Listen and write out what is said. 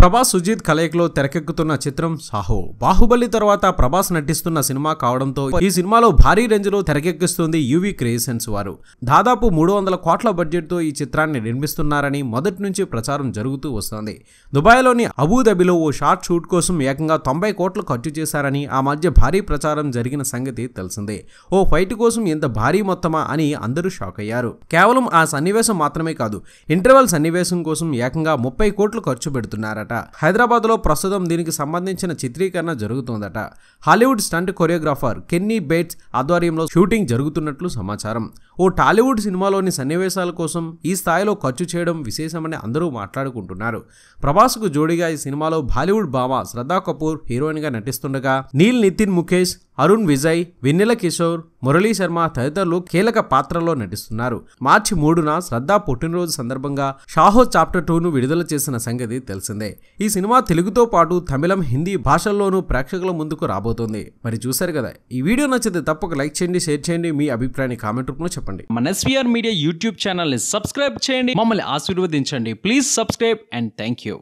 ప్రభాస్ సుజీత్ కలయికలో తెరకెక్కుతున్న చిత్రం సాహో బాహుబలి తర్వాత ప్రభాస్ నటిస్తున్న సినిమా కావడంతో ఈ సినిమాలో భారీ రేంజ్ లో తెరకెక్కిస్తుంది యువి క్రియేషన్స్ వారు దాదాపు మూడు వందల కోట్ల బడ్జెట్ తో ఈ చిత్రాన్ని నిర్మిస్తున్నారని మొదటి నుంచి ప్రచారం జరుగుతూ వస్తోంది దుబాయ్లోని అబూధబిలో ఓ షార్ట్ షూట్ కోసం ఏకంగా తొంభై కోట్లు ఖర్చు చేశారని ఆ మధ్య భారీ ప్రచారం జరిగిన సంగతి తెలిసిందే ఓ ఫైట్ కోసం ఇంత భారీ మొత్తమా అని అందరూ షాక్ అయ్యారు కేవలం ఆ సన్నివేశం మాత్రమే కాదు ఇంటర్వెల్ సన్నివేశం కోసం ఏకంగా ముప్పై కోట్లు ఖర్చు పెడుతున్నారు చేశారట హైదరాబాద్లో ప్రస్తుతం దీనికి సంబంధించిన చిత్రీకరణ జరుగుతోందట Hollywood stunt choreographer Kenny Bates ఆధ్వర్యంలో షూటింగ్ జరుగుతున్నట్లు సమాచారం ఓ టాలీవుడ్ సినిమాలోని సన్నివేశాల కోసం ఈ స్థాయిలో ఖర్చు చేయడం విశేషమని అందరూ మాట్లాడుకుంటున్నారు ప్రభాస్కు జోడిగా ఈ సినిమాలో బాలీవుడ్ బామ శ్రద్ధా కపూర్ హీరోయిన్ గా నటిస్తుండగా నీల్ నితిన్ ముఖేష్ అరుణ్ విజయ్ వెన్నెల కిషోర్ మురళీ శర్మ తదితరులు కీలక పాత్రలో నటిస్తున్నారు మార్చి మూడున శ్రద్ధా పుట్టినరోజు సందర్భంగా షాహో చాప్టర్ టూను విడుదల చేసిన సంగతి తెలిసిందే ఈ సినిమా తెలుగుతో పాటు తమిళం హిందీ భాషల్లోనూ ప్రేక్షకుల ముందుకు రాబోతోంది మరి చూశారు కదా ఈ వీడియో నచ్చితే తప్పక లైక్ చేయండి షేర్ చేయండి మీ అభిప్రాయాన్ని కామెంట్ రూపంలో చెప్పండి మన ఎస్వీఆర్ మీడియా యూట్యూబ్ ఛానల్ని సబ్స్క్రైబ్ చేయండి మమ్మల్ని ఆశీర్వదించండి please subscribe and thank you